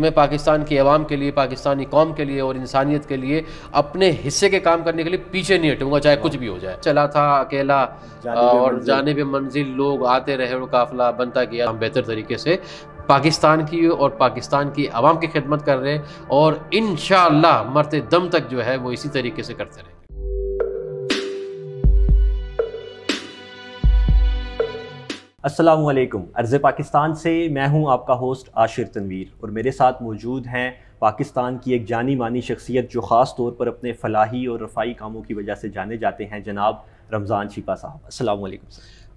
मैं पाकिस्तान की आवाम के लिए पाकिस्तानी कौम के लिए और इंसानियत के लिए अपने हिस्से के काम करने के लिए पीछे नहीं हटूंगा चाहे कुछ भी हो जाए चला था अकेला और जाने पे मंजिल लोग आते रहे और काफिला बनता गया हम बेहतर तरीके से पाकिस्तान की और पाकिस्तान की आवाम की खिदमत कर रहे हैं और इन मरते दम तक जो है वो इसी तरीके से करते रहे असलम अर्ज़ पाकिस्तान से मैं हूं आपका होस्ट आशिर तनवीर और मेरे साथ मौजूद हैं पाकिस्तान की एक जानी मानी शख्सियत जो ख़ास तौर पर अपने फलाही और रफाई कामों की वजह से जाने जाते हैं जनाब रमज़ान शिपा साहब असल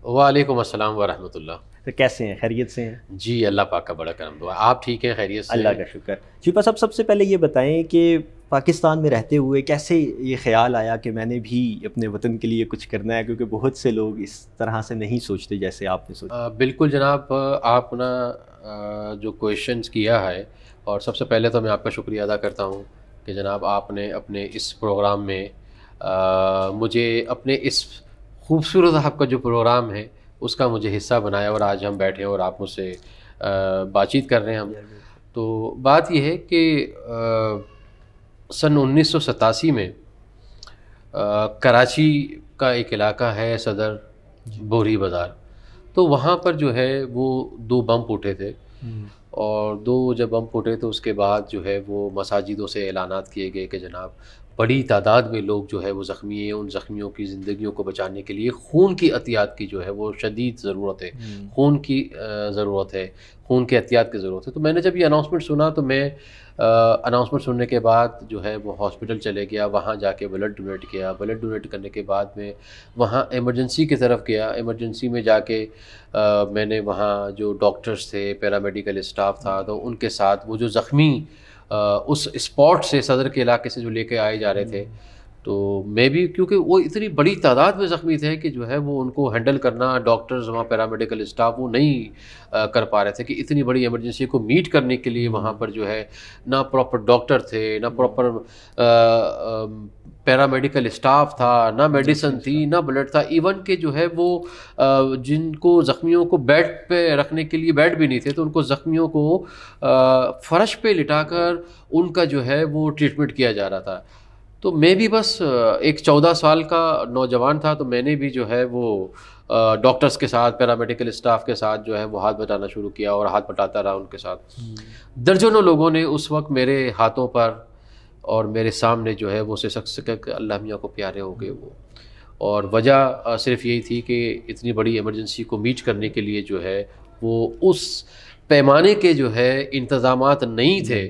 वालेकुम अस्सलाम वरहमतुल्लाह तो कैसे हैं खैरियत से हैं जी अल्लाह पाक का बड़ा करम दुआ आप ठीक हैं खैरियत से अल्लाह का शुक्र जी बस साहब सबसे पहले ये बताएं कि पाकिस्तान में रहते हुए कैसे ये ख्याल आया कि मैंने भी अपने वतन के लिए कुछ करना है क्योंकि बहुत से लोग इस तरह से नहीं सोचते जैसे आपने सोचा बिल्कुल जनाब आप ना जो क्वेश्चन किया है और सबसे पहले तो मैं आपका शुक्रिया अदा करता हूँ कि जनाब आपने अपने इस प्रोग्राम में आ, मुझे अपने इस खूबसूरत आपका जो प्रोग्राम है उसका मुझे हिस्सा बनाया और आज हम बैठे हैं और आप मुझसे बातचीत कर रहे हैं हम तो बात यह है कि सन उन्नीस में आ, कराची का एक इलाका है सदर बोरी बाज़ार तो वहाँ पर जो है वो दो बम उठे थे हम्म। और दो जब बम फूटे तो उसके बाद जो है वो मसाजिदों से ऐलाना किए गए कि जनाब बड़ी तादाद में लोग जो है वो ज़ख्मी हैं उन ज़ख्मियों की ज़िंदगियों को बचाने के लिए खून की अहतियात की जो है वो शदीद ज़रूरत हम्म। है खून की ज़रूरत है खून के एहतियात की ज़रूरत है तो मैंने जब ये अनाउंसमेंट सुना तो मैं अनाउंसमेंट सुनने के बाद जो है वो हॉस्पिटल चले गया वहाँ जाके ब्लड डोनेट किया ब्लड डोनेट करने के बाद में वहाँ एमरजेंसी की तरफ गया एमरजेंसी में जाके आ, मैंने वहाँ जो डॉक्टर्स थे पैरामेडिकल स्टाफ था तो उनके साथ वो जो ज़ख्मी उस स्पॉट से सदर के इलाके से जो लेके आए जा रहे थे तो मे भी क्योंकि वो इतनी बड़ी तादाद में ज़ख्मी थे कि जो है वो उनको हैंडल करना डॉक्टर्स वहाँ पैरामेडिकल स्टाफ वो नहीं आ, कर पा रहे थे कि इतनी बड़ी इमरजेंसी को मीट करने के लिए वहाँ पर जो है ना प्रॉपर डॉक्टर थे ना प्रॉपर पैरामेडिकल स्टाफ था ना मेडिसन थी ना ब्लड था इवन के जो है वो जिनको ज़ख्मियों को बेड पे रखने के लिए बेड भी नहीं थे तो उनको ज़ख्मियों को फर्श पे लिटाकर उनका जो है वो ट्रीटमेंट किया जा रहा था तो मैं भी बस एक चौदह साल का नौजवान था तो मैंने भी जो है वो डॉक्टर्स के साथ पैरामेडिकल स्टाफ के साथ जो है वो हाथ बटाना शुरू किया और हाथ बटाता रहा उनके साथ हम्म। दर्जनों लोगों ने उस वक्त मेरे हाथों पर और मेरे सामने जो है वो से शख्स अल्लाह मियाँ को प्यारे हो गए वो और वजह सिर्फ यही थी कि इतनी बड़ी इमरजेंसी को मीट करने के लिए जो है वो उस पैमाने के जो है इंतज़ाम नहीं थे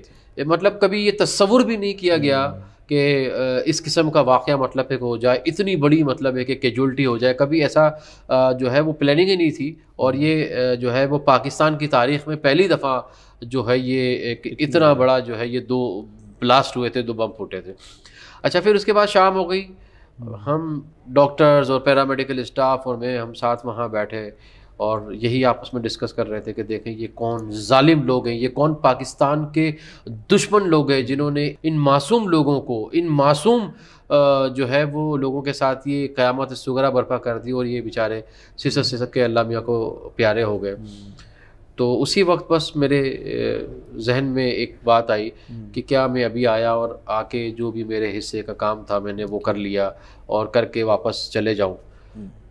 मतलब कभी ये तस्वुर भी नहीं किया गया हम्म। कि इस किस्म का वाक़ मतलब एक हो जाए इतनी बड़ी मतलब एक कैजुलटी हो जाए कभी ऐसा जो है वो प्लानिंग ही नहीं थी और ये हम्म। जो है वो पाकिस्तान की तारीख़ में पहली दफ़ा जो है ये एक इतना बड़ा जो है ये दो ब्लास्ट हुए थे दो बम फूटे थे अच्छा फिर उसके बाद शाम हो गई हम डॉक्टर्स और पैरामेडिकल स्टाफ और मैं हम साथ वहाँ बैठे और यही आपस में डिस्कस कर रहे थे कि देखें ये कौन जालिम लोग हैं ये कौन पाकिस्तान के दुश्मन लोग हैं जिन्होंने इन मासूम लोगों को इन मासूम जो है वो लोगों के साथ ये क़्यामत सगरा बर्पा कर दी और ये बेचारे सिसत सिसक के अल्लाह मियाँ को प्यारे हो गए तो उसी वक्त बस मेरे जहन में एक बात आई हम्म। कि क्या मैं अभी आया और आके जो भी मेरे हिस्से का काम था मैंने वो कर लिया और करके वापस चले जाऊँ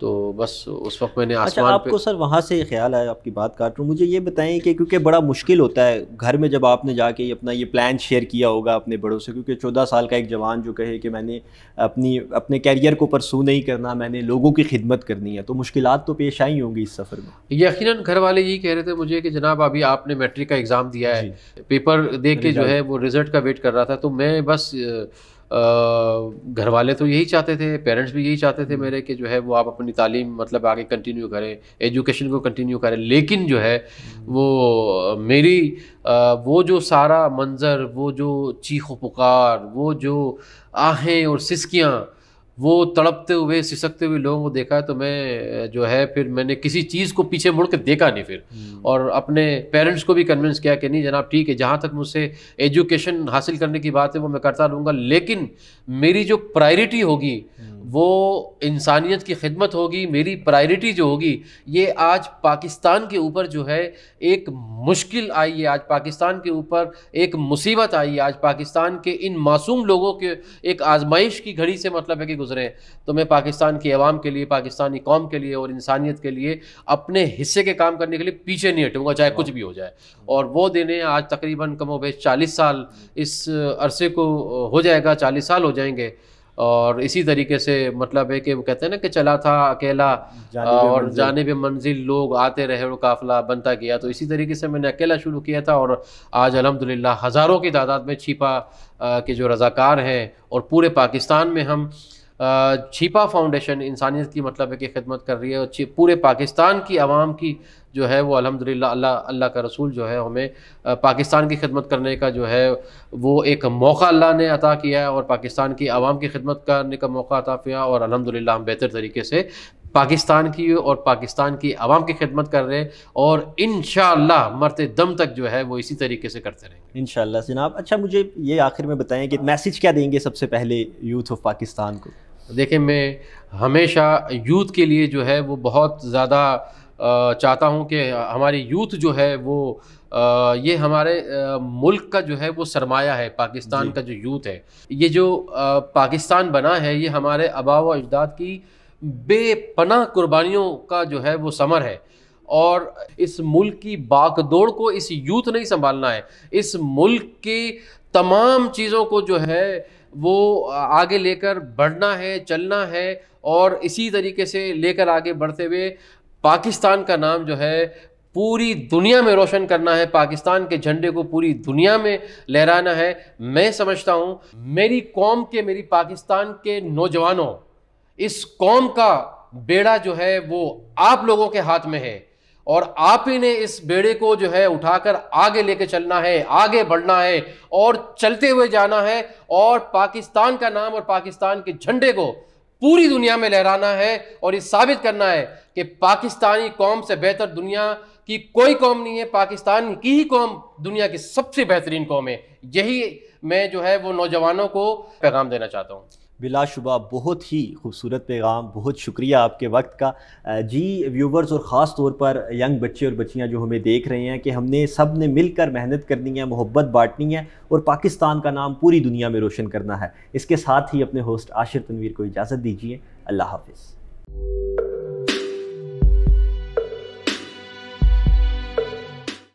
तो बस उस वक्त मैंने अच्छा आपको सर वहाँ से ख्याल आया आपकी बात काट रहा हूँ मुझे ये बताएं कि क्योंकि बड़ा मुश्किल होता है घर में जब आपने जाके अपना ये प्लान शेयर किया होगा अपने बड़ों से क्योंकि चौदह साल का एक जवान जो कहे कि मैंने अपनी अपने कैरियर को परसू नहीं करना मैंने लोगों की खिदमत करनी है तो मुश्किल तो पेश आई होंगी इस सफ़र में यकीन घर वाले यही कह रहे थे मुझे कि जनाब अभी आपने मैट्रिक का एग्ज़ाम दिया है पेपर देख के जो है वो रिज़ल्ट का वेट कर रहा था तो मैं बस घर वाले तो यही चाहते थे पेरेंट्स भी यही चाहते थे हम्म। मेरे कि जो है वो आप अपनी तालीम मतलब आगे कंटिन्यू करें एजुकेशन को कंटिन्यू करें लेकिन जो है हम्म। वो मेरी वो जो सारा मंज़र वो जो चीख पुकार वो जो आहें और सिसकियाँ वो तड़पते हुए सिसकते हुए लोगों को देखा तो मैं जो है फिर मैंने किसी चीज़ को पीछे मुड़ के देखा नहीं फिर हम्म। और अपने पेरेंट्स को भी कन्विंस किया कि नहीं जनाब ठीक है जहाँ तक मुझसे एजुकेशन हासिल करने की बात है वो मैं करता रहूँगा लेकिन मेरी जो प्रायोरिटी होगी हम्म। वो इंसानियत की खिदमत होगी मेरी प्रायोरिटी जो होगी ये आज पाकिस्तान के ऊपर जो है एक मुश्किल आई है आज पाकिस्तान के ऊपर एक मुसीबत आई है आज पाकिस्तान के इन मासूम लोगों के एक आजमाइश की घड़ी से मतलब है कि गुजरे तो मैं पाकिस्तान की आवाम के लिए पाकिस्तानी कौम के लिए और इंसानियत के लिए अपने हिस्से के काम करने के लिए पीछे नहीं हटूँगा चाहे कुछ भी हो जाए और वो देने आज तकरीबन कमो बेश चालीस साल इस अरसे को हो जाएगा चालीस साल हो जाएंगे और इसी तरीके से मतलब है कि वो कहते हैं ना कि चला था अकेला और जाने भी मंजिल लोग आते रहे और काफिला बनता गया तो इसी तरीके से मैंने अकेला शुरू किया था और आज अलहमदिल्ला हज़ारों की तादाद में छिपा के जो रज़ाकार हैं और पूरे पाकिस्तान में हम छिपा फाउंडेशन इंसानियत की मतलब है कि खिदमत कर रही है और पूरे पाकिस्तान की आवाम की जो है वो अलहमदिल्ला अल्लाह अल्ला का रसूल जो है हमें पाकिस्तान की खिदमत करने का जो है वो एक मौका अल्लाह ने अता किया है और पाकिस्तान की आवाम की खिदमत करने का मौका अता किया और अलहमदिल्ला हम बेहतर तरीके से पाकिस्तान की और पाकिस्तान की आवाम की खिदमत कर रहे हैं और इन मरते दम तक जो है वो इसी तरीके से करते रहेंगे इन जनाब अच्छा मुझे ये आखिर में बताएं कि मैसेज क्या देंगे सबसे पहले यूथ ऑफ पाकिस्तान को देखिए मैं हमेशा यूथ के लिए जो है वो बहुत ज़्यादा चाहता हूँ कि हमारी यूथ जो है वो आ, ये हमारे आ, मुल्क का जो है वो सरमाया है पाकिस्तान का जो यूथ है ये जो आ, पाकिस्तान बना है ये हमारे आबाव अजदाद की बेपनाह कुर्बानियों का जो है वो समर है और इस मुल्क की बागदौड़ को इस यूथ ने ही संभालना है इस मुल्क की तमाम चीज़ों को जो है वो आगे लेकर बढ़ना है चलना है और इसी तरीके से लेकर आगे बढ़ते हुए पाकिस्तान का नाम जो है पूरी दुनिया में रोशन करना है पाकिस्तान के झंडे को पूरी दुनिया में लहराना है मैं समझता हूँ मेरी कौम के मेरी पाकिस्तान के नौजवानों इस कौम का बेड़ा जो है वो आप लोगों के हाथ में है और आप ही ने इस बेड़े को जो है उठाकर आगे लेके चलना है आगे बढ़ना है और चलते हुए जाना है और पाकिस्तान का नाम और पाकिस्तान के झंडे को पूरी दुनिया में लहराना है और ये साबित करना है कि पाकिस्तानी कौम से बेहतर दुनिया की कोई कौम नहीं है पाकिस्तान की ही कौम दुनिया की सबसे बेहतरीन कौम है यही मैं जो है वो नौजवानों को पैगाम देना चाहता हूँ बिलाशुबा बहुत ही खूबसूरत पैगाम बहुत शुक्रिया आपके वक्त का जी व्यूवर्स और ख़ास तौर पर यंग बच्चे और बच्चियाँ जो हमें देख रहे हैं कि हमने सब ने मिलकर मेहनत करनी है मोहब्बत बांटनी है और पाकिस्तान का नाम पूरी दुनिया में रोशन करना है इसके साथ ही अपने होस्ट आशिर तनवीर को इजाज़त दीजिए अल्लाह हाफिज़